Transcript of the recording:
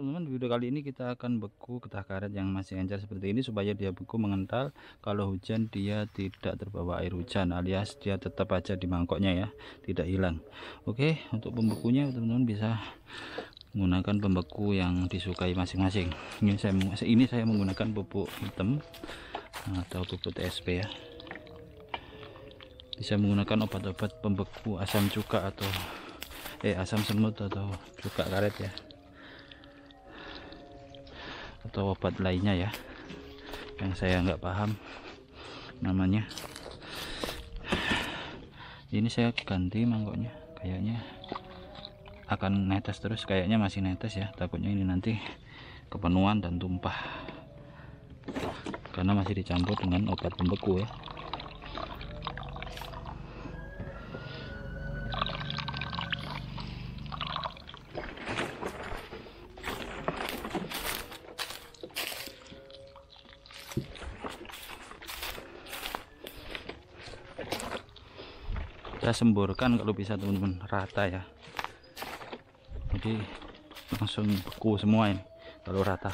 teman-teman video kali ini kita akan beku getah karet yang masih encer seperti ini supaya dia beku mengental kalau hujan dia tidak terbawa air hujan alias dia tetap aja di mangkoknya ya tidak hilang oke untuk pembekunya teman-teman bisa menggunakan pembeku yang disukai masing-masing ini saya ini saya menggunakan pupuk hitam atau pupuk TSP ya bisa menggunakan obat-obat pembeku asam cuka atau eh asam semut atau cuka karet ya atau obat lainnya ya yang saya nggak paham namanya ini saya ganti mangkoknya kayaknya akan netes terus kayaknya masih netes ya takutnya ini nanti kepenuhan dan tumpah karena masih dicampur dengan obat pembeku ya saya semburkan kalau bisa teman-teman rata ya jadi langsung beku semua ini kalau rata